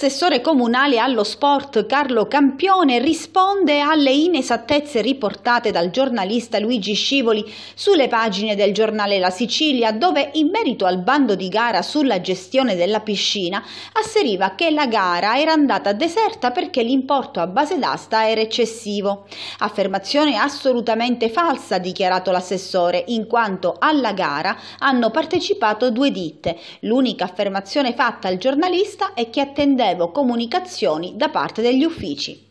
L'assessore comunale allo sport Carlo Campione risponde alle inesattezze riportate dal giornalista Luigi Scivoli sulle pagine del giornale La Sicilia dove in merito al bando di gara sulla gestione della piscina asseriva che la gara era andata deserta perché l'importo a base d'asta era eccessivo. Affermazione assolutamente falsa ha dichiarato l'assessore in quanto alla gara hanno partecipato due ditte. L'unica affermazione fatta al giornalista è che attendeva ricevo comunicazioni da parte degli uffici.